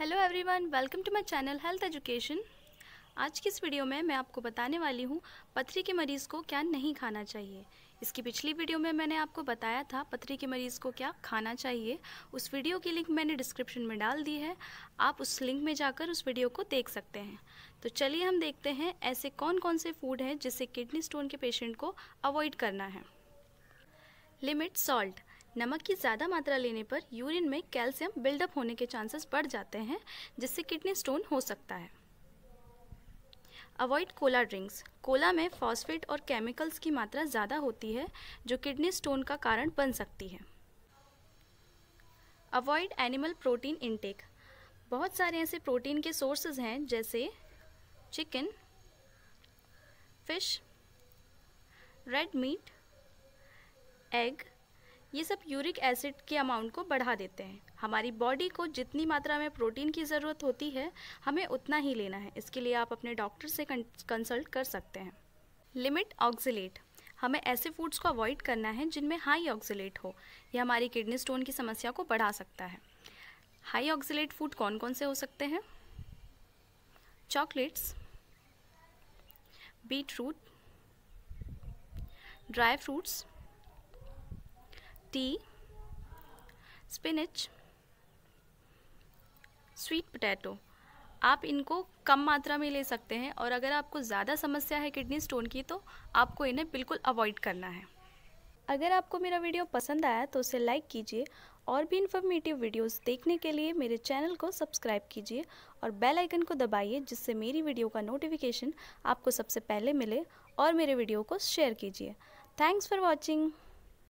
hello everyone welcome to my channel health education आज की इस वीडियो में मैं आपको बताने वाली हूँ पथरी के मरीज़ को क्या नहीं खाना चाहिए इसकी पिछली वीडियो में मैंने आपको बताया था पथरी के मरीज़ को क्या खाना चाहिए उस वीडियो की लिंक मैंने डिस्क्रिप्शन में डाल दी है आप उस लिंक में जाकर उस वीडियो को देख सकते हैं तो चलिए हम देखते हैं ऐसे कौन कौन से फूड हैं जिससे किडनी स्टोन के पेशेंट को अवॉइड करना है लिमिट सॉल्ट नमक की ज़्यादा मात्रा लेने पर यूरिन में कैल्शियम बिल्डअप होने के चांसेस बढ़ जाते हैं जिससे किडनी स्टोन हो सकता है अवॉइड कोला ड्रिंक्स कोला में फॉस्फेट और केमिकल्स की मात्रा ज़्यादा होती है जो किडनी स्टोन का कारण बन सकती है अवॉइड एनिमल प्रोटीन इनटेक बहुत सारे ऐसे प्रोटीन के सोर्सेज हैं जैसे chicken fish red meat egg ये सब यूरिक एसिड के अमाउंट को बढ़ा देते हैं हमारी बॉडी को जितनी मात्रा में प्रोटीन की ज़रूरत होती है हमें उतना ही लेना है इसके लिए आप अपने डॉक्टर से कंसल्ट कर सकते हैं लिमिट ऑक्सीट हमें ऐसे फूड्स को अवॉइड करना है जिनमें हाई ऑक्सीट हो यह हमारी किडनी स्टोन की समस्या को बढ़ा सकता है हाई ऑक्सीट फूड कौन कौन से हो सकते हैं chocolates beetroot dry fruits tea, spinach, sweet potato आप इनको कम मात्रा में ले सकते हैं और अगर आपको ज़्यादा समस्या है किडनी स्टोन की तो आपको इन्हें बिल्कुल अवॉइड करना है अगर आपको मेरा वीडियो पसंद आया तो उसे लाइक कीजिए और भी इन्फॉर्मेटिव वीडियोस देखने के लिए मेरे चैनल को सब्सक्राइब कीजिए और बेल आइकन को दबाइए जिससे मेरी वीडियो का नोटिफिकेशन आपको सबसे पहले मिले और मेरे वीडियो को शेयर कीजिए थैंक्स फॉर वॉचिंग